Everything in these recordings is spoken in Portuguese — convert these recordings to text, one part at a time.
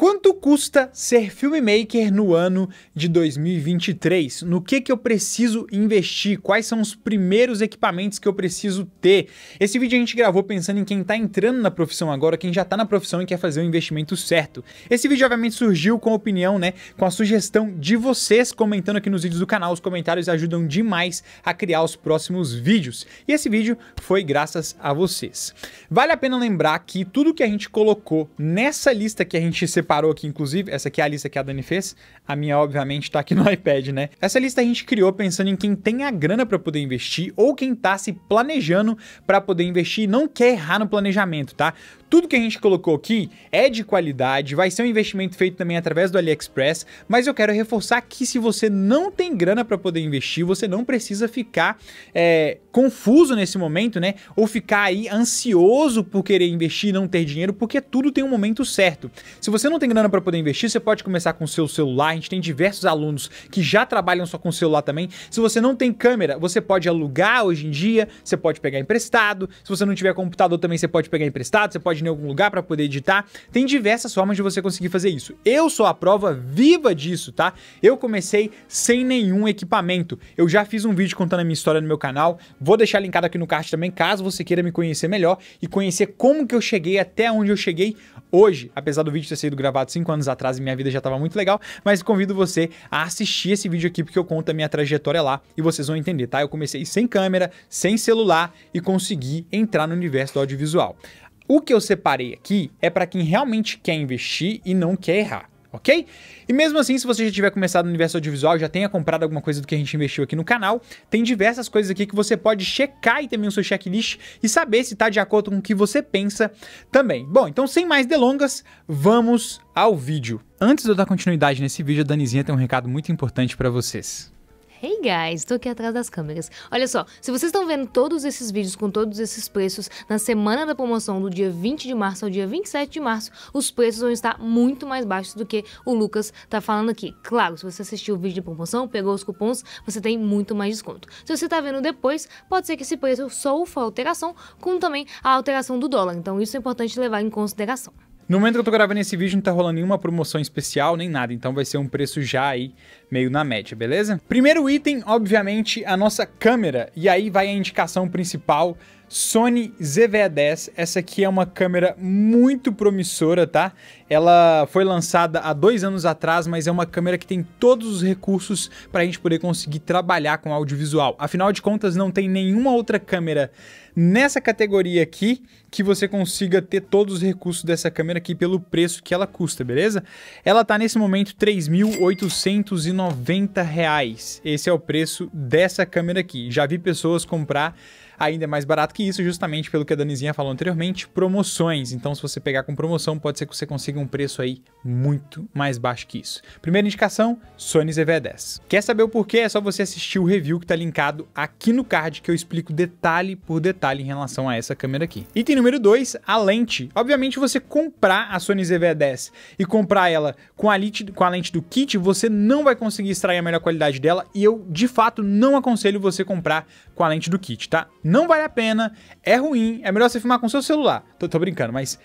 Quanto custa ser filmmaker no ano de 2023? No que, que eu preciso investir? Quais são os primeiros equipamentos que eu preciso ter? Esse vídeo a gente gravou pensando em quem está entrando na profissão agora, quem já está na profissão e quer fazer o investimento certo. Esse vídeo obviamente surgiu com a opinião, né, com a sugestão de vocês comentando aqui nos vídeos do canal. Os comentários ajudam demais a criar os próximos vídeos. E esse vídeo foi graças a vocês. Vale a pena lembrar que tudo que a gente colocou nessa lista que a gente separou separou aqui, inclusive, essa aqui é a lista que a Dani fez, a minha, obviamente, tá aqui no iPad, né? Essa lista a gente criou pensando em quem tem a grana para poder investir ou quem tá se planejando para poder investir e não quer errar no planejamento, tá? Tudo que a gente colocou aqui é de qualidade, vai ser um investimento feito também através do AliExpress, mas eu quero reforçar que se você não tem grana para poder investir, você não precisa ficar é, confuso nesse momento, né? Ou ficar aí ansioso por querer investir e não ter dinheiro, porque tudo tem um momento certo. Se você não tem grana para poder investir, você pode começar com o seu celular. A gente tem diversos alunos que já trabalham só com o celular também. Se você não tem câmera, você pode alugar hoje em dia, você pode pegar emprestado. Se você não tiver computador também, você pode pegar emprestado, você pode página em algum lugar para poder editar. Tem diversas formas de você conseguir fazer isso. Eu sou a prova viva disso, tá? Eu comecei sem nenhum equipamento. Eu já fiz um vídeo contando a minha história no meu canal. Vou deixar linkado aqui no card também, caso você queira me conhecer melhor e conhecer como que eu cheguei até onde eu cheguei hoje. Apesar do vídeo ter sido gravado 5 anos atrás e minha vida já estava muito legal, mas convido você a assistir esse vídeo aqui porque eu conto a minha trajetória lá e vocês vão entender, tá? Eu comecei sem câmera, sem celular e consegui entrar no universo do audiovisual. O que eu separei aqui é para quem realmente quer investir e não quer errar ok? E mesmo assim, se você já tiver começado no universo audiovisual, já tenha comprado alguma coisa do que a gente investiu aqui no canal, tem diversas coisas aqui que você pode checar e também o seu checklist e saber se está de acordo com o que você pensa também. Bom, então sem mais delongas, vamos ao vídeo. Antes de eu dar continuidade nesse vídeo, a Danizinha tem um recado muito importante para vocês. Hey guys, tô aqui atrás das câmeras. Olha só, se vocês estão vendo todos esses vídeos com todos esses preços, na semana da promoção do dia 20 de março ao dia 27 de março, os preços vão estar muito mais baixos do que o Lucas tá falando aqui. Claro, se você assistiu o vídeo de promoção, pegou os cupons, você tem muito mais desconto. Se você tá vendo depois, pode ser que esse preço sofra alteração, como também a alteração do dólar. Então isso é importante levar em consideração. No momento que eu tô gravando esse vídeo, não tá rolando nenhuma promoção especial, nem nada, então vai ser um preço já aí meio na média, beleza? Primeiro item, obviamente, a nossa câmera, e aí vai a indicação principal Sony ZV-10, essa aqui é uma câmera muito promissora, tá? Ela foi lançada há dois anos atrás, mas é uma câmera que tem todos os recursos para a gente poder conseguir trabalhar com audiovisual. Afinal de contas, não tem nenhuma outra câmera nessa categoria aqui que você consiga ter todos os recursos dessa câmera aqui pelo preço que ela custa, beleza? Ela tá nesse momento R$ 3.890. Esse é o preço dessa câmera aqui. Já vi pessoas comprar ainda é mais barato que isso, justamente pelo que a Danizinha falou anteriormente, promoções. Então, se você pegar com promoção, pode ser que você consiga um preço aí muito mais baixo que isso. Primeira indicação, Sony ZV-10. Quer saber o porquê? É só você assistir o review que está linkado aqui no card que eu explico detalhe por detalhe em relação a essa câmera aqui. Item número 2, a lente. Obviamente, você comprar a Sony ZV-10 e comprar ela com a, lente, com a lente do kit, você não vai conseguir extrair a melhor qualidade dela e eu, de fato, não aconselho você comprar com a lente do kit, tá? Não vale a pena, é ruim, é melhor você filmar com seu celular. Tô, tô brincando, mas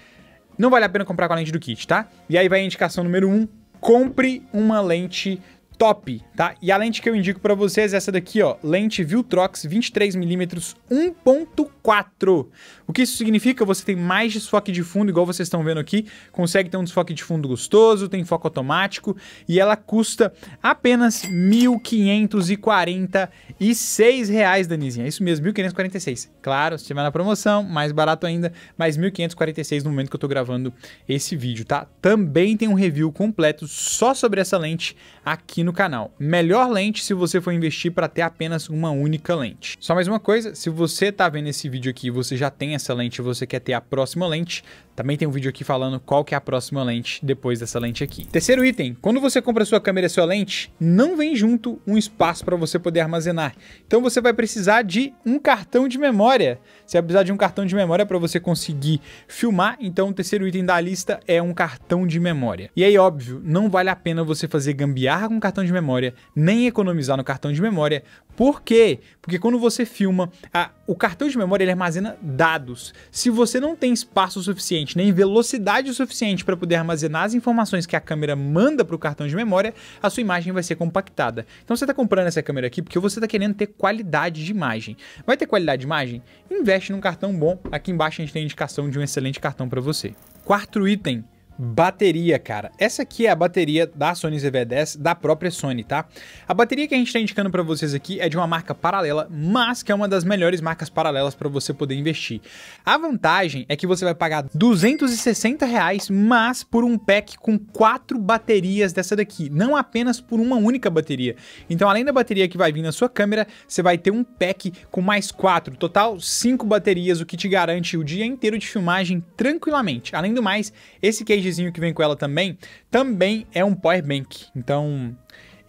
não vale a pena comprar com a lente do kit, tá? E aí vai a indicação número 1, um, compre uma lente top, tá? E a lente que eu indico para vocês é essa daqui, ó, lente Viltrox 23mm 1.4. O que isso significa? Você tem mais desfoque de fundo, igual vocês estão vendo aqui, consegue ter um desfoque de fundo gostoso, tem foco automático e ela custa apenas R$ 1.546, Danizinha. É isso mesmo, R$ 1.546. Claro, se tiver na promoção, mais barato ainda, mas R$ 1.546 no momento que eu tô gravando esse vídeo, tá? Também tem um review completo só sobre essa lente aqui no canal. Melhor lente se você for investir para ter apenas uma única lente. Só mais uma coisa, se você está vendo esse vídeo aqui e você já tem essa lente e você quer ter a próxima lente, também tem um vídeo aqui falando qual que é a próxima lente depois dessa lente aqui. Terceiro item, quando você compra sua câmera e sua lente, não vem junto um espaço para você poder armazenar. Então você vai precisar de um cartão de memória. Você vai precisar de um cartão de memória para você conseguir filmar, então o terceiro item da lista é um cartão de memória. E aí, óbvio, não vale a pena você fazer gambiarra com cartão de memória, nem economizar no cartão de memória. Por quê? Porque quando você filma, a, o cartão de memória ele armazena dados. Se você não tem espaço suficiente suficiente, nem velocidade o suficiente para poder armazenar as informações que a câmera manda para o cartão de memória, a sua imagem vai ser compactada. Então você está comprando essa câmera aqui porque você está querendo ter qualidade de imagem. Vai ter qualidade de imagem? Investe num cartão bom. Aqui embaixo a gente tem indicação de um excelente cartão para você. Quarto item, bateria, cara. Essa aqui é a bateria da Sony ZV-10, da própria Sony, tá? A bateria que a gente tá indicando para vocês aqui é de uma marca paralela, mas que é uma das melhores marcas paralelas para você poder investir. A vantagem é que você vai pagar 260 reais, mas por um pack com quatro baterias dessa daqui, não apenas por uma única bateria. Então, além da bateria que vai vir na sua câmera, você vai ter um pack com mais quatro, total cinco baterias, o que te garante o dia inteiro de filmagem tranquilamente. Além do mais, esse case cagezinho que vem com ela também, também é um power bank. Então,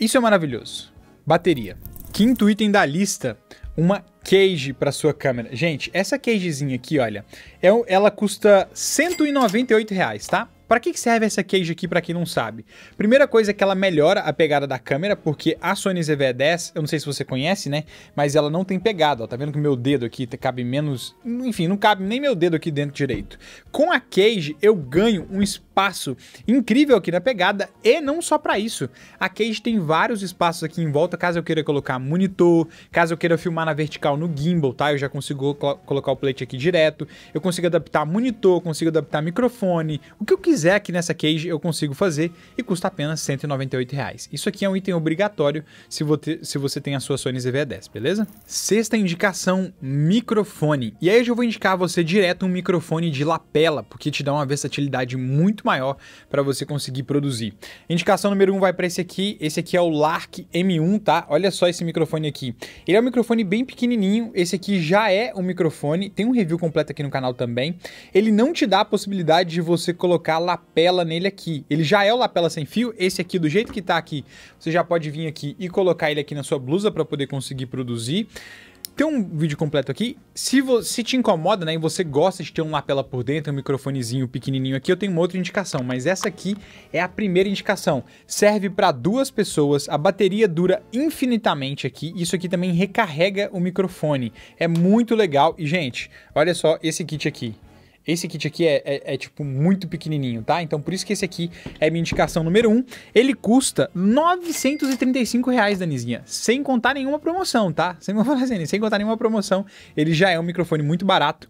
isso é maravilhoso. Bateria. Quinto item da lista, uma cage para sua câmera. Gente, essa cagezinha aqui, olha, é, ela custa 198 reais, tá? Para que serve essa cage aqui para quem não sabe? Primeira coisa é que ela melhora a pegada da câmera, porque a Sony ZV-10, eu não sei se você conhece, né? Mas ela não tem pegada, ó. Tá vendo que meu dedo aqui tá, cabe menos... Enfim, não cabe nem meu dedo aqui dentro direito. Com a cage, eu ganho um espaço espaço incrível aqui na pegada e não só para isso. A cage tem vários espaços aqui em volta, caso eu queira colocar monitor, caso eu queira filmar na vertical no gimbal, tá? Eu já consigo col colocar o plate aqui direto, eu consigo adaptar monitor, consigo adaptar microfone, o que eu quiser aqui nessa cage eu consigo fazer e custa apenas 198 reais. Isso aqui é um item obrigatório se, vo se você tem a sua Sony ZV-10, beleza? Sexta indicação, microfone. E aí eu já vou indicar a você direto um microfone de lapela, porque te dá uma versatilidade muito maior para você conseguir produzir. Indicação número 1 um vai para esse aqui. Esse aqui é o Lark M1, tá? Olha só esse microfone aqui. Ele é um microfone bem pequenininho. Esse aqui já é um microfone. Tem um review completo aqui no canal também. Ele não te dá a possibilidade de você colocar lapela nele aqui. Ele já é o lapela sem fio. Esse aqui, do jeito que tá aqui, você já pode vir aqui e colocar ele aqui na sua blusa para poder conseguir produzir tem um vídeo completo aqui. Se, se te incomoda, né, e você gosta de ter uma lapela por dentro, um microfonezinho pequenininho aqui, eu tenho uma outra indicação, mas essa aqui é a primeira indicação. Serve para duas pessoas, a bateria dura infinitamente aqui, isso aqui também recarrega o microfone. É muito legal e, gente, olha só esse kit aqui. Esse kit aqui é, é, é, tipo muito pequenininho, tá? Então por isso que esse aqui é minha indicação número 1. Ele custa 935 reais, Danizinha. Sem contar nenhuma promoção, tá? Sem, assim, sem contar nenhuma promoção, ele já é um microfone muito barato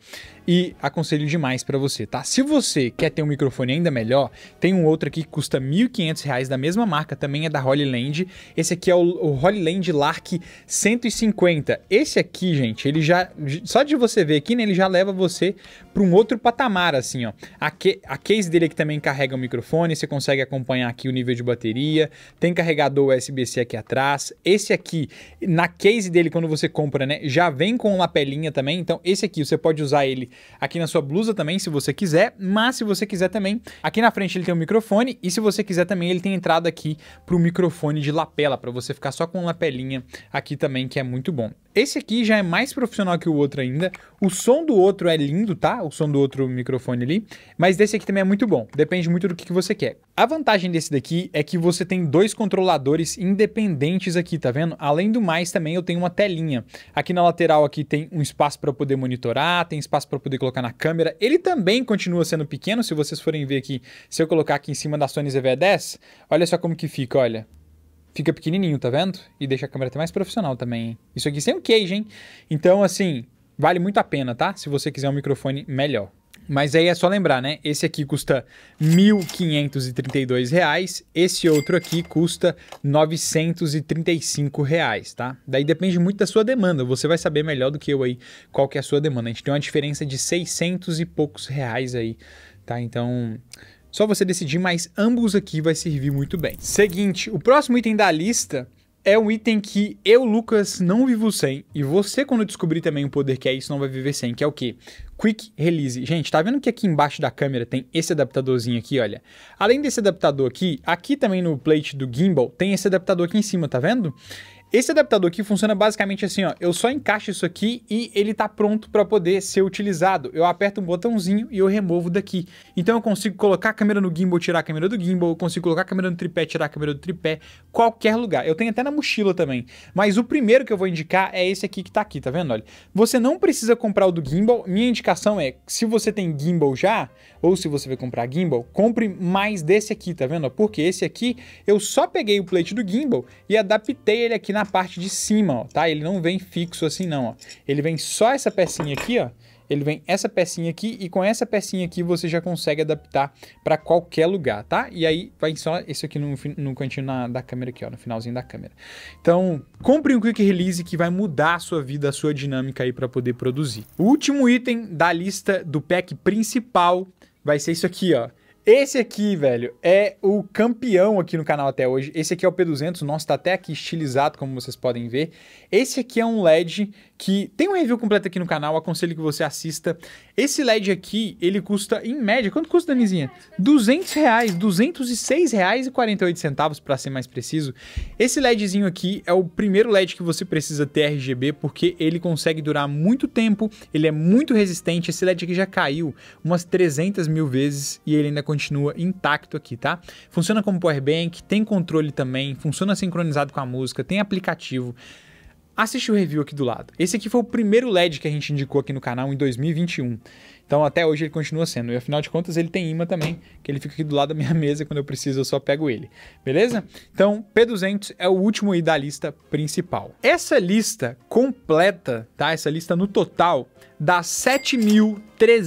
e aconselho demais para você, tá? Se você quer ter um microfone ainda melhor, tem um outro aqui que custa 1.500 reais da mesma marca, também é da Holy Land. Esse aqui é o, o Holy Land Lark 150. Esse aqui, gente, ele já... Só de você ver aqui, né? Ele já leva você para um outro patamar, assim, ó. A, que, a case dele aqui é também carrega o microfone, você consegue acompanhar aqui o nível de bateria, tem carregador USB-C aqui atrás. Esse aqui, na case dele, quando você compra, né, já vem com uma pelinha também, então esse aqui você pode usar ele aqui na sua blusa também, se você quiser, mas se você quiser também, aqui na frente ele tem um microfone e se você quiser também, ele tem entrada aqui para o microfone de lapela, para você ficar só com lapelinha aqui também, que é muito bom. Esse aqui já é mais profissional que o outro ainda, o som do outro é lindo, tá? O som do outro outro microfone ali. Mas desse aqui também é muito bom, depende muito do que, você quer. A vantagem desse daqui é que você tem dois controladores independentes aqui, tá vendo? Além do mais, também eu tenho uma telinha. Aqui na lateral aqui tem um espaço para poder monitorar, tem espaço para poder colocar na câmera. Ele também continua sendo pequeno, se vocês forem ver aqui, se eu colocar aqui em cima da Sony ZV-10, olha só como que fica, olha fica pequenininho, tá vendo? E deixa a câmera até mais profissional também. Hein? Isso aqui sem um queijo, hein? Então, assim, vale muito a pena, tá? Se você quiser um microfone melhor. Mas aí é só lembrar, né? Esse aqui custa R$ 1.532, esse outro aqui custa R$ 935, reais, tá? Daí depende muito da sua demanda, você vai saber melhor do que eu aí qual que é a sua demanda. A gente tem uma diferença de 600 e poucos reais aí, tá? Então, só você decidir, mas ambos aqui vai servir muito bem. Seguinte, o próximo item da lista é um item que eu, Lucas, não vivo sem. E você, quando descobrir também o poder que é isso, não vai viver sem, que é o quê? Quick Release. Gente, tá vendo que aqui embaixo da câmera tem esse adaptadorzinho aqui, olha? Além desse adaptador aqui, aqui também no plate do gimbal tem esse adaptador aqui em cima, tá vendo? Esse adaptador aqui funciona basicamente assim, ó. Eu só encaixo isso aqui e ele tá pronto para poder ser utilizado. Eu aperto um botãozinho e eu removo daqui. Então eu consigo colocar a câmera no gimbal, tirar a câmera do gimbal, eu consigo colocar a câmera no tripé, tirar a câmera do tripé, qualquer lugar. Eu tenho até na mochila também. Mas o primeiro que eu vou indicar é esse aqui que tá aqui, tá vendo? Olha, você não precisa comprar o do gimbal. Minha indicação é, se você tem gimbal já, ou se você vai comprar gimbal, compre mais desse aqui, tá vendo? Porque esse aqui, eu só peguei o plate do gimbal e adaptei ele aqui na parte de cima, ó, tá? Ele não vem fixo assim, não, ó. Ele vem só essa pecinha aqui, ó. Ele vem essa pecinha aqui e com essa pecinha aqui você já consegue adaptar para qualquer lugar, tá? E aí vai só isso aqui no, no cantinho na, da câmera aqui, ó, no finalzinho da câmera. Então, compre um quick release que vai mudar a sua vida, a sua dinâmica aí para poder produzir. O último item da lista do pack principal vai ser isso aqui, ó esse aqui, velho, é o campeão aqui no canal até hoje. Esse aqui é o P200, nosso tá até aqui estilizado, como vocês podem ver. Esse aqui é um LED que tem uma review completa aqui no canal, aconselho que você assista. Esse LED aqui, ele custa, em média, quanto custa, Danizinha? 200 reais, 206 reais e 48 centavos, para ser mais preciso. Esse LEDzinho aqui é o primeiro LED que você precisa ter RGB, porque ele consegue durar muito tempo, ele é muito resistente, esse LED aqui já caiu umas 300 mil vezes e ele ainda continua intacto aqui, tá? Funciona como powerbank, tem controle também, funciona sincronizado com a música, tem aplicativo, assiste o review aqui do lado. Esse aqui foi o primeiro LED que a gente indicou aqui no canal em 2021. Então até hoje ele continua sendo. E afinal de contas ele tem imã também, que ele fica aqui do lado da minha mesa quando eu preciso eu só pego ele. Beleza? Então P200 é o último aí da lista principal. Essa lista completa, tá? Essa lista no total dá R$ 7.340. R$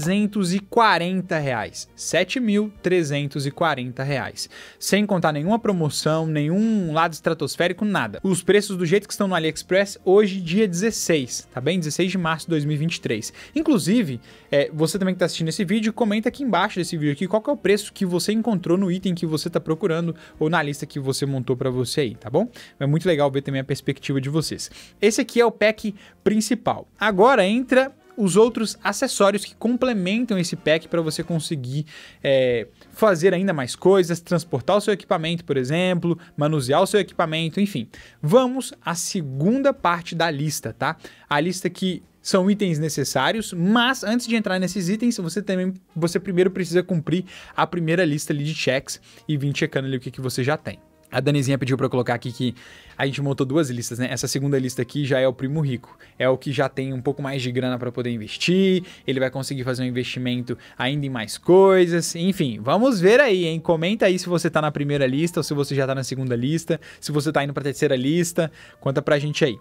7.340. Sem contar nenhuma promoção, nenhum lado estratosférico, nada. Os preços do jeito que estão no AliExpress hoje, dia 16, tá bem? 16 de março de 2023. Inclusive, é, você também que está assistindo esse vídeo, comenta aqui embaixo desse vídeo aqui qual é o preço que você encontrou no item que você está procurando ou na lista que você montou para você aí, tá bom? É muito legal ver também a perspectiva de vocês. Esse aqui é o pack principal. Agora entra os outros acessórios que complementam esse pack para você conseguir é, fazer ainda mais coisas, transportar o seu equipamento, por exemplo, manusear o seu equipamento, enfim. Vamos à segunda parte da lista, tá? A lista que são itens necessários, mas antes de entrar nesses itens, você também você primeiro precisa cumprir a primeira lista ali de checks e vir checando ali o que, que você já tem. A Danizinha pediu para eu colocar aqui que a gente montou duas listas, né? Essa segunda lista aqui já é o primo rico, é o que já tem um pouco mais de grana para poder investir, ele vai conseguir fazer um investimento ainda em mais coisas, enfim, vamos ver aí, hein? Comenta aí se você tá na primeira lista ou se você já tá na segunda lista, se você tá indo para terceira lista, conta pra gente aí.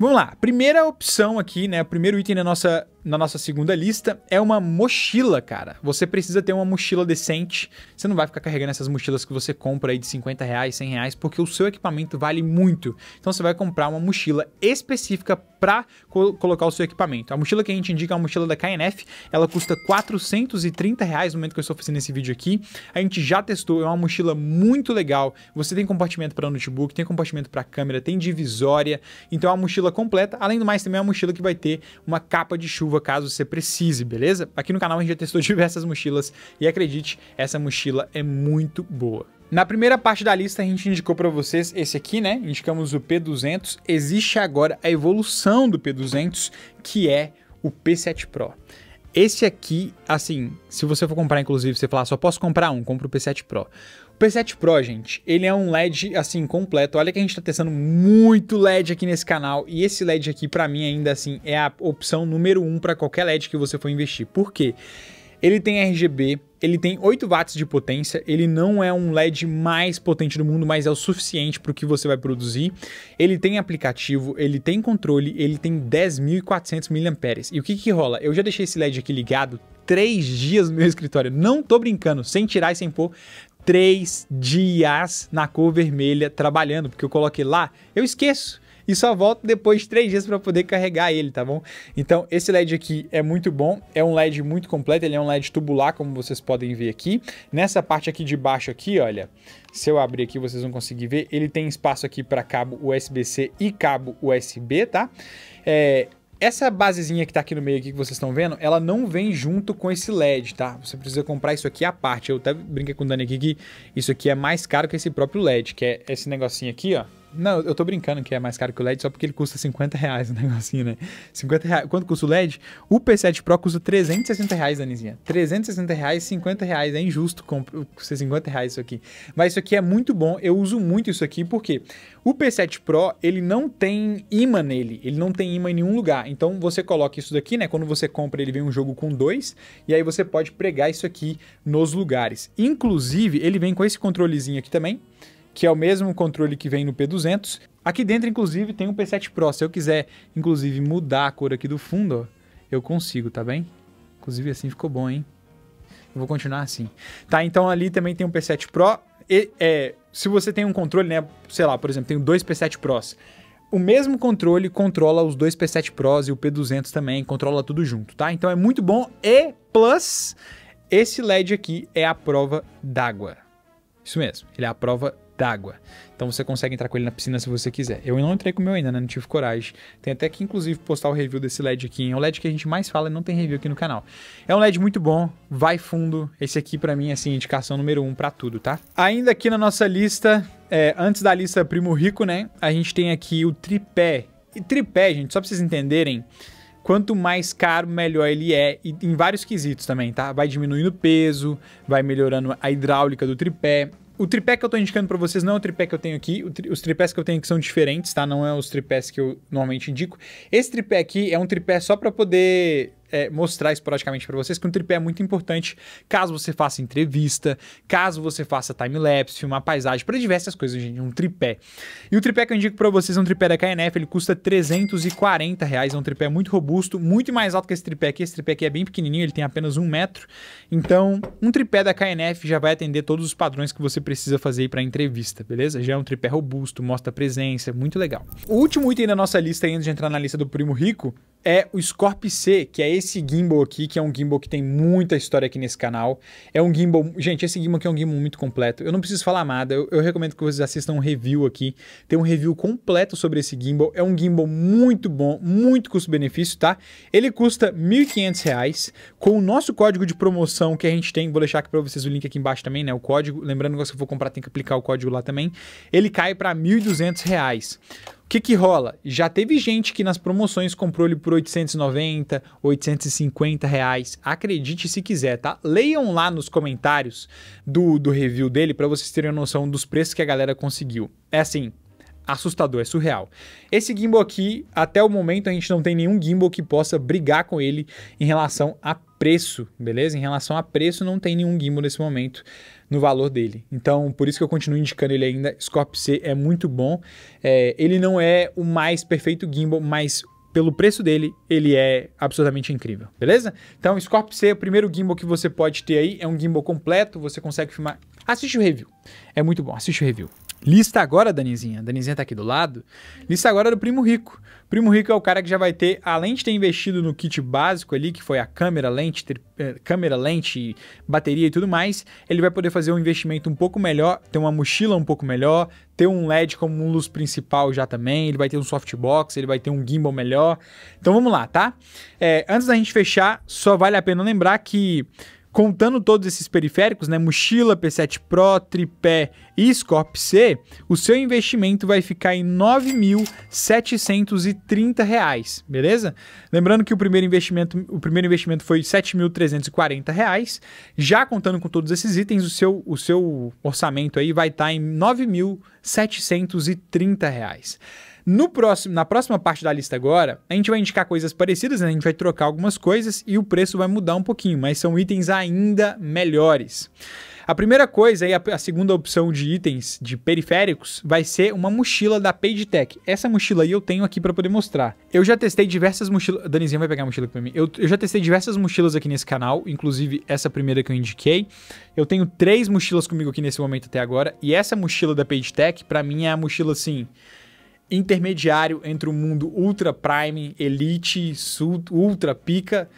Vamos lá, primeira opção aqui, né? O primeiro item da nossa na nossa segunda lista é uma mochila, cara. Você precisa ter uma mochila decente. Você não vai ficar carregando essas mochilas que você compra aí de 50 reais, 100 reais, porque o seu equipamento vale muito. Então você vai comprar uma mochila específica para co colocar o seu equipamento. A mochila que a gente indica é a mochila da KNF. Ela custa 430 reais no momento que eu estou fazendo esse vídeo aqui. A gente já testou, é uma mochila muito legal. Você tem compartimento para notebook, tem compartimento para câmera, tem divisória. Então é uma mochila completa. Além do mais, também é uma mochila que vai ter uma capa de chuva chuva caso você precise, beleza? Aqui no canal a gente já testou diversas mochilas e acredite, essa mochila é muito boa. Na primeira parte da lista a gente indicou para vocês esse aqui, né? Indicamos o P200. Existe agora a evolução do P200, que é o P7 Pro. Esse aqui, assim, se você for comprar, inclusive, você falar, ah, só posso comprar um, compra o P7 Pro. O P7 Pro, gente, ele é um LED, assim, completo. Olha que a gente tá testando muito LED aqui nesse canal. E esse LED aqui, para mim, ainda assim, é a opção número um para qualquer LED que você for investir. Por quê? Ele tem RGB, ele tem 8 watts de potência, ele não é um LED mais potente do mundo, mas é o suficiente para o que você vai produzir. Ele tem aplicativo, ele tem controle, ele tem 10.400 mAh. E o que que rola? Eu já deixei esse LED aqui ligado 3 dias no meu escritório, não tô brincando, sem tirar e sem pôr, três dias na cor vermelha trabalhando, porque eu coloquei lá, eu esqueço e só volto depois de três dias para poder carregar ele, tá bom? Então esse LED aqui é muito bom, é um LED muito completo, ele é um LED tubular, como vocês podem ver aqui. Nessa parte aqui de baixo aqui, olha, se eu abrir aqui vocês vão conseguir ver, ele tem espaço aqui para cabo USB-C e cabo USB, tá? É, essa basezinha que tá aqui no meio aqui que vocês estão vendo, ela não vem junto com esse LED, tá? Você precisa comprar isso aqui à parte. Eu até brinquei com o Dani aqui que isso aqui é mais caro que esse próprio LED, que é esse negocinho aqui, ó. Não, eu tô brincando que é mais caro que o LED só porque ele custa 50 reais o negocinho, né? 50 reais. Quanto custa o LED? O P7 Pro custa 360 reais, Danizinha. 360 reais, 50 reais. É injusto ser 50 reais isso aqui. Mas isso aqui é muito bom. Eu uso muito isso aqui porque o P7 Pro, ele não tem imã nele. Ele não tem imã em nenhum lugar. Então você coloca isso daqui, né? Quando você compra, ele vem um jogo com dois. E aí você pode pregar isso aqui nos lugares. Inclusive, ele vem com esse controlezinho aqui também que é o mesmo controle que vem no P200. Aqui dentro, inclusive, tem um P7 Pro. Se eu quiser, inclusive, mudar a cor aqui do fundo, ó, eu consigo, tá bem? Inclusive, assim ficou bom, hein? Eu vou continuar assim. Tá, então ali também tem um P7 Pro. E, é, se você tem um controle, né? Sei lá, por exemplo, tenho dois P7 Pros. O mesmo controle controla os dois P7 Pros e o P200 também, controla tudo junto, tá? Então é muito bom. E, plus, esse LED aqui é a prova d'água. Isso mesmo, ele é a prova d'água. Então você consegue entrar com ele na piscina se você quiser. Eu não entrei com o meu ainda, né? Não tive coragem. Tem até que, inclusive, postar o review desse LED aqui. É um LED que a gente mais fala e não tem review aqui no canal. É um LED muito bom, vai fundo. Esse aqui, para mim, é assim, indicação número um para tudo, tá? Ainda aqui na nossa lista, é, antes da lista Primo Rico, né? A gente tem aqui o tripé. E tripé, gente, só pra vocês entenderem quanto mais caro, melhor ele é, e em vários quesitos também, tá? Vai diminuindo o peso, vai melhorando a hidráulica do tripé, o tripé que eu estou indicando para vocês não é o tripé que eu tenho aqui. Tri, os tripés que eu tenho aqui são diferentes, tá? Não é os tripés que eu normalmente indico. Esse tripé aqui é um tripé só para poder é, mostrar esporadicamente para vocês que um tripé é muito importante caso você faça entrevista, caso você faça time-lapse, filmar paisagem, para diversas coisas, gente, um tripé. E o tripé que eu indico para vocês é um tripé da KNF, ele custa 340 reais, é um tripé muito robusto, muito mais alto que esse tripé aqui, esse tripé aqui é bem pequenininho, ele tem apenas um metro, então um tripé da KNF já vai atender todos os padrões que você precisa fazer aí para entrevista, beleza? Já é um tripé robusto, mostra presença, muito legal. O último item da nossa lista, antes de entrar na lista do Primo Rico, é o Scorp C, que é esse gimbal aqui, que é um gimbal que tem muita história aqui nesse canal. É um gimbal... Gente, esse gimbal aqui é um gimbal muito completo. Eu não preciso falar nada, eu, eu recomendo que vocês assistam um review aqui. Tem um review completo sobre esse gimbal. É um gimbal muito bom, muito custo-benefício, tá? Ele custa R$ 1.500 com o nosso código de promoção que a gente tem. Vou deixar aqui para vocês o link aqui embaixo também, né? O código. Lembrando que se eu for comprar tem que aplicar o código lá também. Ele cai para R$ 1.200. O que, que rola? Já teve gente que nas promoções comprou ele por 890, 850 reais. Acredite se quiser, tá? Leiam lá nos comentários do, do review dele para vocês terem noção dos preços que a galera conseguiu. É assim, assustador, é surreal. Esse gimbal aqui, até o momento, a gente não tem nenhum gimbal que possa brigar com ele em relação a preço, beleza? Em relação a preço, não tem nenhum gimbal nesse momento no valor dele. Então, por isso que eu continuo indicando ele ainda. Scorp C é muito bom. É, ele não é o mais perfeito gimbal, mas pelo preço dele, ele é absolutamente incrível, beleza? Então, Scorp C é o primeiro gimbal que você pode ter aí. É um gimbal completo, você consegue filmar. Assiste o review. É muito bom, assiste o review. Lista agora, Danizinha. Danizinha tá aqui do lado. Lista agora do Primo Rico. Primo Rico é o cara que já vai ter, além de ter investido no kit básico ali, que foi a câmera, lente, ter, eh, câmera, lente, bateria e tudo mais, ele vai poder fazer um investimento um pouco melhor, ter uma mochila um pouco melhor, ter um LED como um luz principal já também, ele vai ter um softbox, ele vai ter um gimbal melhor. Então vamos lá, tá? É, antes da gente fechar, só vale a pena lembrar que Contando todos esses periféricos, né, mochila, P7 Pro, tripé e Scorp C, o seu investimento vai ficar em R$ 9.730, beleza? Lembrando que o primeiro investimento, o primeiro investimento foi R$ 7.340, já contando com todos esses itens, o seu, o seu orçamento aí vai estar tá em R$ 9.730. No próximo, na próxima parte da lista agora, a gente vai indicar coisas parecidas, né? a gente vai trocar algumas coisas e o preço vai mudar um pouquinho, mas são itens ainda melhores. A primeira coisa e a, segunda opção de itens de periféricos vai ser uma mochila da PageTech. Essa mochila aí eu tenho aqui para poder mostrar. Eu já testei diversas mochilas. Danizinha vai pegar a mochila pra mim. Eu, eu já testei diversas mochilas aqui nesse canal, inclusive essa primeira que eu indiquei. Eu tenho três mochilas comigo aqui nesse momento até agora e essa mochila da PageTech para mim é a mochila assim intermediário entre o mundo ultra prime, elite, ultra pica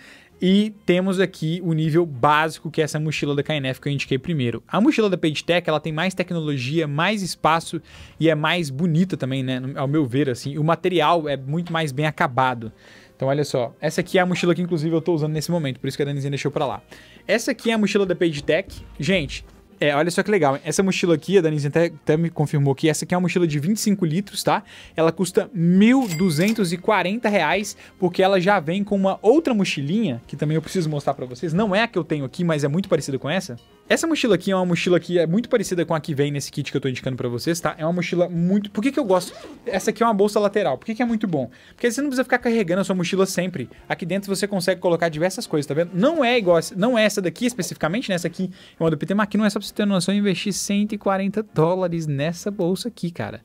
e temos aqui o nível básico, que é essa mochila da KNF que eu indiquei primeiro. A mochila da PageTech, ela tem mais tecnologia, mais espaço e é mais bonita também, né? Ao meu ver, assim. O material é muito mais bem acabado. Então, olha só. Essa aqui é a mochila que, inclusive, eu estou usando nesse momento. Por isso que a Danizinha deixou para lá. Essa aqui é a mochila da PageTech. Gente, é, olha só que legal. Essa mochila aqui, a Danizinha até, até me confirmou que essa aqui é uma mochila de 25 litros, tá? Ela custa R$ 1.240, porque ela já vem com uma outra mochilinha, que também eu preciso mostrar para vocês. Não é a que eu tenho aqui, mas é muito parecida com essa. Essa mochila aqui é uma mochila que é muito parecida com a que vem nesse kit que eu tô indicando para vocês, tá? É uma mochila muito... Por que que eu gosto? Essa aqui é uma bolsa lateral. Por que que é muito bom? Porque você não precisa ficar carregando a sua mochila sempre. Aqui dentro você consegue colocar diversas coisas, tá vendo? Não é igual... Não é essa daqui especificamente, né? Essa aqui é uma do mas que não é só pra você ter noção, eu investi 140 dólares nessa bolsa aqui, cara.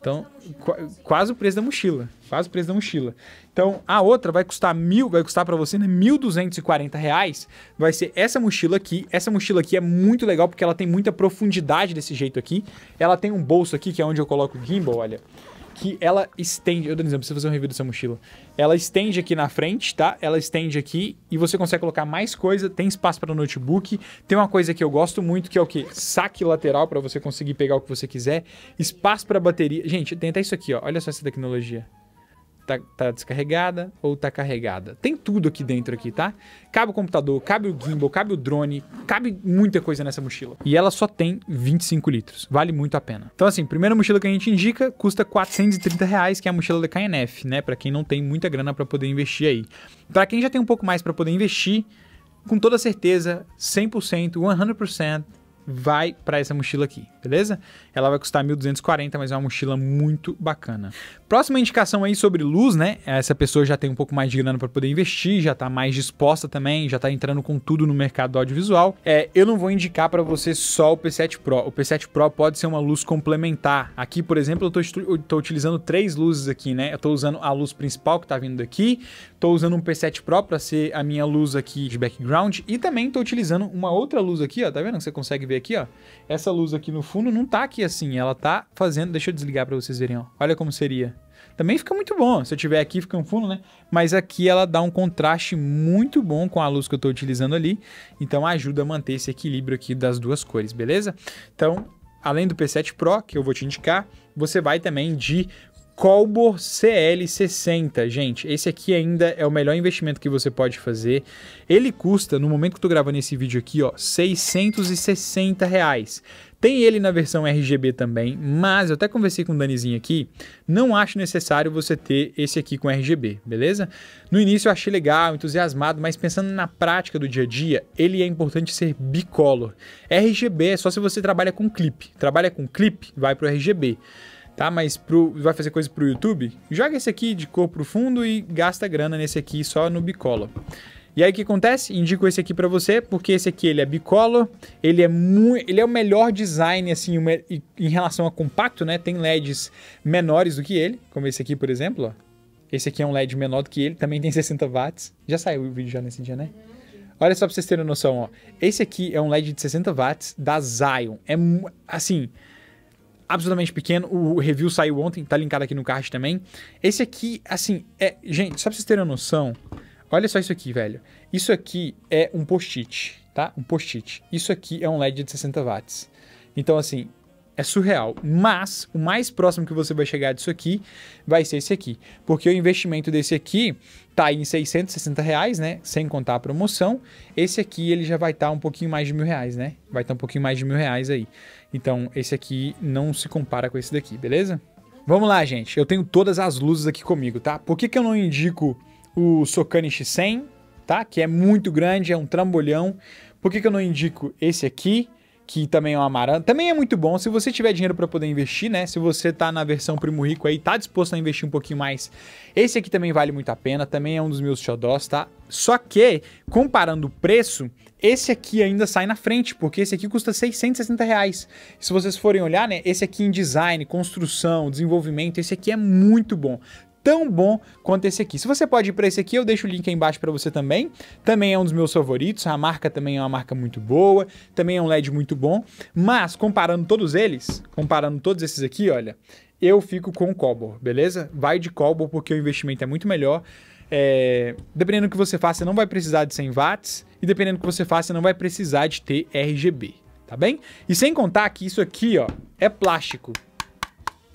Então, qu quase o preço da mochila. Quase o preço da mochila. Então, a outra vai custar mil, vai custar para você né, 1.240 reais. Vai ser essa mochila aqui. Essa mochila aqui é muito legal porque ela tem muita profundidade desse jeito aqui. Ela tem um bolso aqui, que é onde eu coloco o gimbal, olha que ela estende. Eu, exemplo, você fazer um review dessa mochila. Ela estende aqui na frente, tá? Ela estende aqui e você consegue colocar mais coisa. Tem espaço para notebook. Tem uma coisa que eu gosto muito, que é o quê? Saque lateral para você conseguir pegar o que você quiser. Espaço para bateria. Gente, tem até isso aqui, ó. Olha só essa tecnologia tá, tá, descarregada ou tá carregada. Tem tudo aqui dentro aqui, tá? Cabe o computador, cabe o gimbal, cabe o drone, cabe muita coisa nessa mochila. E ela só tem 25 litros. Vale muito a pena. Então assim, primeira mochila que a gente indica custa 430 reais, que é a mochila da KNF, né? Para quem não tem muita grana para poder investir aí. Para quem já tem um pouco mais para poder investir, com toda certeza, 100%, 100%, vai para essa mochila aqui, beleza? Ela vai custar 1.240, mas é uma mochila muito bacana. Próxima indicação aí sobre luz, né? Essa pessoa já tem um pouco mais de grana para poder investir, já tá mais disposta também, já tá entrando com tudo no mercado do audiovisual. É, eu não vou indicar para você só o P7 Pro. O P7 Pro pode ser uma luz complementar. Aqui, por exemplo, eu tô, tô utilizando três luzes aqui, né? Eu tô usando a luz principal que tá vindo daqui, tô usando um P7 Pro para ser a minha luz aqui de background e também tô utilizando uma outra luz aqui, ó, tá vendo? Que você consegue ver aqui, ó. Essa luz aqui no fundo não tá aqui assim, ela tá fazendo... Deixa eu desligar para vocês verem, ó. Olha como seria. Também fica muito bom, se eu tiver aqui fica um fundo, né? Mas aqui ela dá um contraste muito bom com a luz que eu tô utilizando ali, então ajuda a manter esse equilíbrio aqui das duas cores, beleza? Então, além do P7 Pro, que eu vou te indicar, você vai também de Colbor CL60, gente, esse aqui ainda é o melhor investimento que você pode fazer. Ele custa, no momento que eu tô gravando esse vídeo aqui, ó, 660 reais. Tem ele na versão RGB também, mas eu até conversei com o Danizinho aqui, não acho necessário você ter esse aqui com RGB, beleza? No início eu achei legal, entusiasmado, mas pensando na prática do dia a dia, ele é importante ser bicolor. RGB é só se você trabalha com clipe. Trabalha com clipe, vai pro RGB tá? Mas pro, vai fazer coisa pro YouTube? Joga esse aqui de cor pro fundo e gasta grana nesse aqui só no bicolor. E aí o que acontece? Indico esse aqui para você, porque esse aqui ele é bicolor, ele é muito, ele é o melhor design assim em relação a compacto, né? Tem LEDs menores do que ele, como esse aqui, por exemplo, ó. Esse aqui é um LED menor do que ele, também tem 60 watts. Já saiu o vídeo já nesse dia, né? Olha só pra vocês terem noção, ó. Esse aqui é um LED de 60 watts da Zion. É assim, absolutamente pequeno. O review saiu ontem, tá linkado aqui no card também. Esse aqui, assim, é. Gente, só pra vocês terem uma noção, olha só isso aqui, velho. Isso aqui é um post-it, tá? Um post-it. Isso aqui é um LED de 60 watts. Então, assim, é surreal. Mas o mais próximo que você vai chegar disso aqui vai ser esse aqui. Porque o investimento desse aqui tá em 660 reais, né? Sem contar a promoção. Esse aqui ele já vai estar tá um pouquinho mais de mil reais, né? Vai estar tá um pouquinho mais de mil reais aí. Então, esse aqui não se compara com esse daqui, beleza? Vamos lá, gente. Eu tenho todas as luzes aqui comigo, tá? Por que, que eu não indico o Sokani X100, tá? Que é muito grande, é um trambolhão. Por que, que eu não indico esse aqui? que também é um amaranto Também é muito bom se você tiver dinheiro para poder investir, né? Se você tá na versão primo rico aí, tá disposto a investir um pouquinho mais. Esse aqui também vale muito a pena, também é um dos meus xodós, tá? Só que, comparando o preço, esse aqui ainda sai na frente, porque esse aqui custa 660 reais. Se vocês forem olhar, né, esse aqui em design, construção, desenvolvimento, esse aqui é muito bom tão bom quanto esse aqui. Se você pode ir para esse aqui, eu deixo o link aí embaixo para você também. Também é um dos meus favoritos, a marca também é uma marca muito boa, também é um LED muito bom, mas comparando todos eles, comparando todos esses aqui, olha, eu fico com o Cobol, beleza? Vai de Cobol porque o investimento é muito melhor. É, dependendo do que você faça, você não vai precisar de 100 watts. E dependendo do que você faça, você não vai precisar de ter RGB, tá bem? E sem contar que isso aqui, ó, é plástico.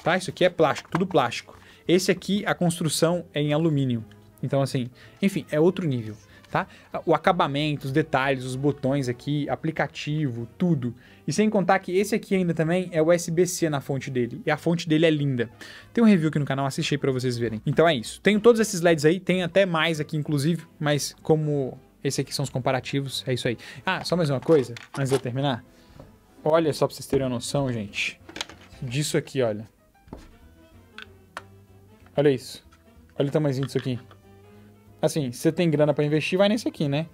Tá? Isso aqui é plástico, tudo plástico. Esse aqui, a construção é em alumínio. Então, assim, enfim, é outro nível, tá? O acabamento, os detalhes, os botões aqui, aplicativo, tudo. E sem contar que esse aqui ainda também é USB-C na fonte dele. E a fonte dele é linda. Tem um review aqui no canal, assisti para pra vocês verem. Então é isso. Tenho todos esses LEDs aí, tem até mais aqui, inclusive, mas como esse aqui são os comparativos, é isso aí. Ah, só mais uma coisa, antes de eu terminar. Olha só pra vocês terem uma noção, gente. Disso aqui, olha. Olha isso. Olha o tamanhozinho disso aqui. Assim, se você tem grana para investir, vai nesse aqui, né?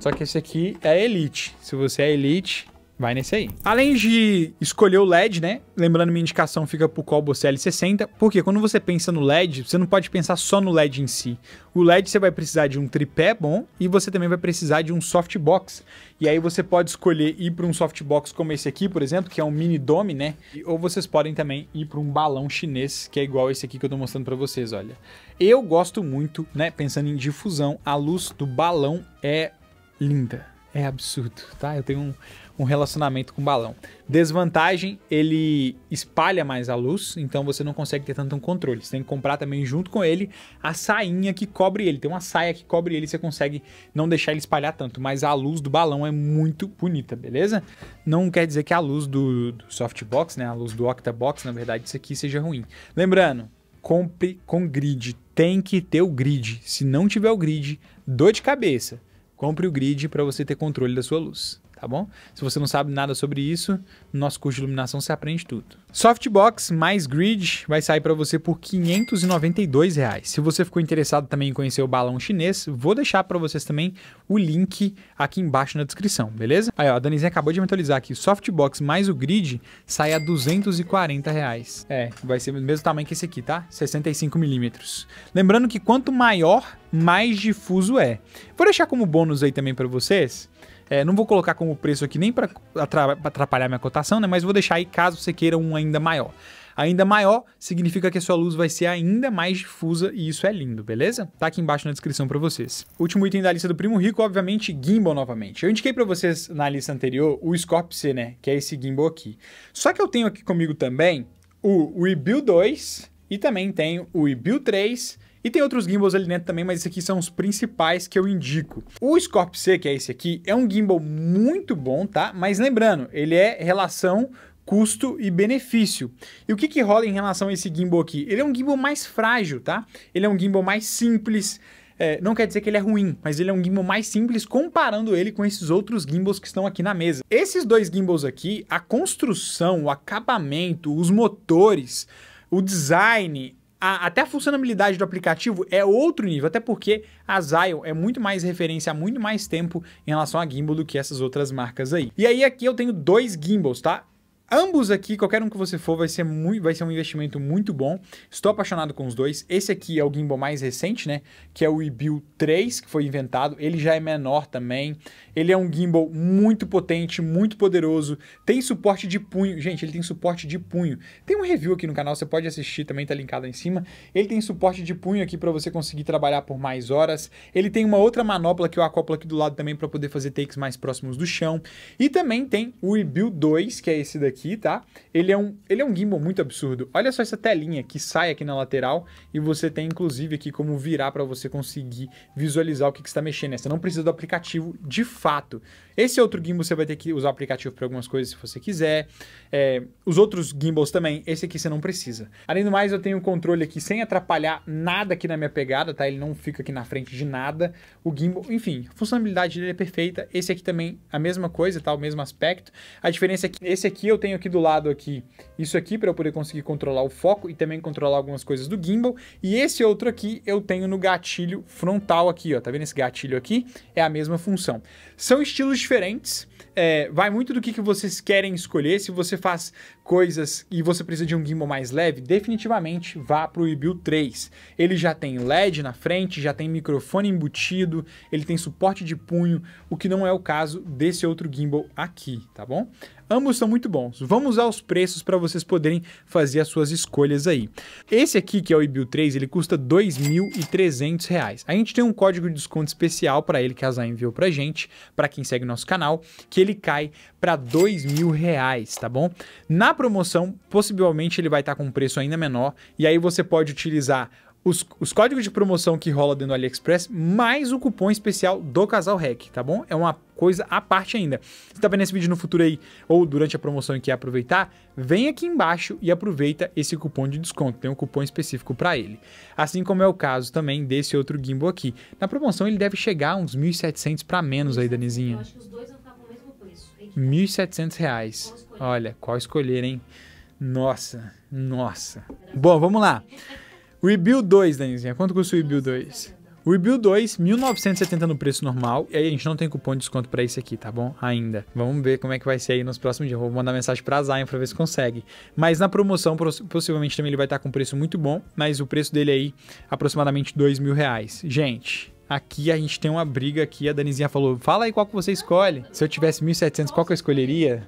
Só que esse aqui é Elite. Se você é Elite, Vai nesse aí. Além de escolher o LED, né? Lembrando, minha indicação fica pro Colbo CL60, porque quando você pensa no LED, você não pode pensar só no LED em si. O LED você vai precisar de um tripé bom e você também vai precisar de um softbox. E aí você pode escolher ir para um softbox como esse aqui, por exemplo, que é um mini dome, né? Ou vocês podem também ir para um balão chinês, que é igual esse aqui que eu tô mostrando para vocês, olha. Eu gosto muito, né, pensando em difusão, a luz do balão é linda. É absurdo, tá? Eu tenho um um relacionamento com balão. Desvantagem, ele espalha mais a luz, então você não consegue ter tanto um controle. Você tem que comprar também junto com ele a sainha que cobre ele. Tem uma saia que cobre ele, você consegue não deixar ele espalhar tanto, mas a luz do balão é muito bonita, beleza? Não quer dizer que a luz do, do softbox, né, a luz do octabox, na verdade, isso aqui seja ruim. Lembrando, compre com grid, tem que ter o grid. Se não tiver o grid, dor de cabeça. Compre o grid para você ter controle da sua luz tá bom? Se você não sabe nada sobre isso, no nosso curso de iluminação você aprende tudo. Softbox mais grid vai sair para você por R$ 592. Reais. Se você ficou interessado também em conhecer o balão chinês, vou deixar para vocês também o link aqui embaixo na descrição, beleza? Aí, ó, a Danizinha acabou de mentalizar aqui, softbox mais o grid sai a R$ 240. Reais. É, vai ser do mesmo tamanho que esse aqui, tá? 65 milímetros. Lembrando que quanto maior, mais difuso é. Vou deixar como bônus aí também para vocês é, não vou colocar como preço aqui nem para atrapalhar minha cotação, né? Mas vou deixar aí caso você queira um ainda maior. Ainda maior significa que a sua luz vai ser ainda mais difusa e isso é lindo, beleza? Tá aqui embaixo na descrição para vocês. Último item da lista do Primo Rico, obviamente, gimbal novamente. Eu indiquei para vocês na lista anterior o Scorp C, né? Que é esse gimbal aqui. Só que eu tenho aqui comigo também o Rebuild 2 e também tenho o Rebuild 3 e tem outros gimbals ali dentro também, mas esses aqui são os principais que eu indico. O Scorp C, que é esse aqui, é um gimbal muito bom, tá? Mas lembrando, ele é relação custo e benefício. E o que, que rola em relação a esse gimbal aqui? Ele é um gimbal mais frágil, tá? Ele é um gimbal mais simples, é, não quer dizer que ele é ruim, mas ele é um gimbal mais simples comparando ele com esses outros gimbals que estão aqui na mesa. Esses dois gimbals aqui, a construção, o acabamento, os motores, o design, a, até a funcionalidade do aplicativo é outro nível, até porque a Zion é muito mais referência há muito mais tempo em relação a gimbal do que essas outras marcas aí. E aí aqui eu tenho dois gimbals, tá? Ambos aqui, qualquer um que você for, vai ser, muito, vai ser um investimento muito bom. Estou apaixonado com os dois. Esse aqui é o gimbal mais recente, né? Que é o eBill 3, que foi inventado. Ele já é menor também. Ele é um gimbal muito potente, muito poderoso. Tem suporte de punho. Gente, ele tem suporte de punho. Tem um review aqui no canal, você pode assistir, também tá linkado aí em cima. Ele tem suporte de punho aqui para você conseguir trabalhar por mais horas. Ele tem uma outra manopla que eu acoplo aqui do lado também para poder fazer takes mais próximos do chão. E também tem o eBill 2, que é esse daqui aqui, tá? Ele é, um, ele é um gimbal muito absurdo. Olha só essa telinha que sai aqui na lateral e você tem, inclusive, aqui como virar para você conseguir visualizar o que, que está mexendo. Né? Você não precisa do aplicativo de fato. Esse outro gimbal você vai ter que usar o aplicativo para algumas coisas se você quiser. É, os outros gimbals também, esse aqui você não precisa. Além do mais, eu tenho o controle aqui sem atrapalhar nada aqui na minha pegada, tá? Ele não fica aqui na frente de nada. O gimbal, enfim, a funcionalidade dele é perfeita. Esse aqui também a mesma coisa, tá? O mesmo aspecto. A diferença é que esse aqui eu tenho tenho aqui do lado aqui isso aqui para eu poder conseguir controlar o foco e também controlar algumas coisas do gimbal. E esse outro aqui eu tenho no gatilho frontal aqui, ó. Tá vendo esse gatilho aqui? É a mesma função. São estilos diferentes. É, vai muito do que, que vocês querem escolher. Se você faz coisas e você precisa de um gimbal mais leve, definitivamente vá para o Ibil 3. Ele já tem LED na frente, já tem microfone embutido, ele tem suporte de punho, o que não é o caso desse outro gimbal aqui, tá bom? Ambos são muito bons. Vamos aos preços para vocês poderem fazer as suas escolhas aí. Esse aqui, que é o eBill 3, ele custa R$ 2.300. A gente tem um código de desconto especial para ele que a Zain enviou para gente, para quem segue nosso canal, que ele cai para R$ 2.000, tá bom? Na promoção, possivelmente ele vai estar tá com um preço ainda menor e aí você pode utilizar os, os, códigos de promoção que rola dentro do AliExpress, mais o cupom especial do Casal Rec, tá bom? É uma coisa à parte ainda. Se tá vendo esse vídeo no futuro aí, ou durante a promoção e quer aproveitar, vem aqui embaixo e aproveita esse cupom de desconto, tem um cupom específico para ele. Assim como é o caso também desse outro gimbal aqui. Na promoção ele deve chegar a uns 1.700 para menos aí, Danizinha. Eu acho que os dois vão ficar com o mesmo preço. R$ 1.700. Olha, qual escolher, hein? Nossa, nossa. Bom, vamos lá. Rebuild 2, Danizinha. Quanto custa o Rebuild 2? O Rebuild 2, 1970 no preço normal. E aí a gente não tem cupom de desconto para esse aqui, tá bom? Ainda. Vamos ver como é que vai ser aí nos próximos dias. Vou mandar mensagem pra Zion pra ver se consegue. Mas na promoção, possivelmente também ele vai estar tá com um preço muito bom. Mas o preço dele aí, aproximadamente 2 mil reais. Gente, aqui a gente tem uma briga aqui. A Danizinha falou, fala aí qual que você escolhe. Se eu tivesse 1.700, qual que eu escolheria?